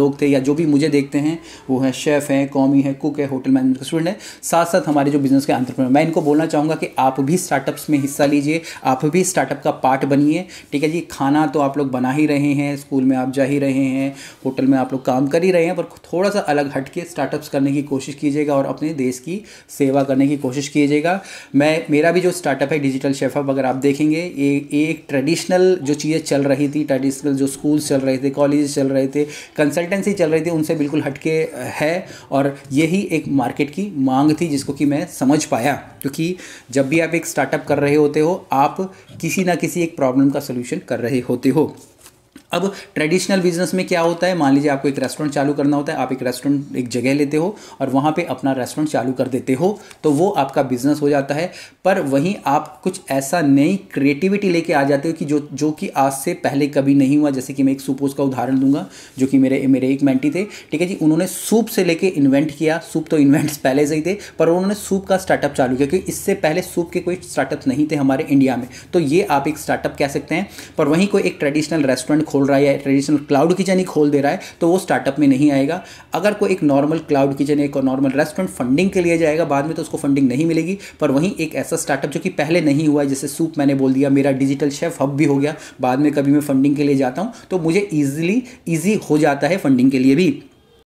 लोग थे या जो भी मुझे देखते हैं वो है शेफ़ है कॉमी है कुक है होटल मैनेजमेंट का स्टूडेंट है साथ साथ हमारे जो बिजनेस के अंतरप्रनर मैं इनको बोलना चाहूँगा कि आप भी स्टार्टअप्स में हिस्सा लीजिए आप भी स्टार्टअप का पार्ट बनिए ठीक है जी खाना तो आप लोग बना ही रहे हैं स्कूल में आप जा ही रहे हैं होटल में आप लोग काम कर ही रहे हैं पर थोड़ा सा अलग हट के स्टार्टअप्स करने की कोशिश कीजिएगा और अपने देश की सेवा करने की कोशिश कीजिएगा मैं मेरा भी जो स्टार्टअप है डिजिटल शेफ अप अगर आप देखेंगे एक ट्रेडिशनल जो चीज़ें चल रही थी ट्रेडिशनल जो स्कूल चल रहे थे कॉलेज चल रहे थे कंसल्ट कंसल्टेंसी चल रही थी उनसे बिल्कुल हटके है और यही एक मार्केट की मांग थी जिसको कि मैं समझ पाया क्योंकि जब भी आप एक स्टार्टअप कर रहे होते हो आप किसी ना किसी एक प्रॉब्लम का सोल्यूशन कर रहे होते हो अब ट्रेडिशनल बिजनेस में क्या होता है मान लीजिए आपको एक रेस्टोरेंट चालू करना होता है आप एक रेस्टोरेंट एक जगह लेते हो और वहाँ पे अपना रेस्टोरेंट चालू कर देते हो तो वो आपका बिजनेस हो जाता है पर वहीं आप कुछ ऐसा नई क्रिएटिविटी लेके आ जाते हो कि जो जो कि आज से पहले कभी नहीं हुआ जैसे कि मैं एक सूपोज का उदाहरण दूंगा जो कि मेरे मेरे एक मेंटी थे ठीक है जी उन्होंने सूप से लेके इन्वेंट किया सूप तो इन्वेंट्स पहले से ही थे पर उन्होंने सूप का स्टार्टअप चालू किया क्योंकि इससे पहले सूप के कोई स्टार्टअप नहीं थे हमारे इंडिया में तो ये आप एक स्टार्टअप कह सकते हैं पर वहीं कोई एक ट्रेडिशनल रेस्टोरेंट खोल रहा है या ट्रेडिशनल क्लाउड किचन ही खोल दे रहा है तो वो स्टार्टअप में नहीं आएगा अगर कोई एक नॉर्मल क्लाउड किचन एक नॉर्मल रेस्टोरेंट फंडिंग के लिए जाएगा बाद में तो उसको फंडिंग नहीं मिलेगी पर वहीं एक ऐसा स्टार्टअप जो कि पहले नहीं हुआ है जैसे सूप मैंने बोल दिया मेरा डिजिटल शेफ हब भी हो गया बाद में कभी मैं फंडिंग के लिए जाता हूँ तो मुझे ईजिली ईजी हो जाता है फंडिंग के लिए भी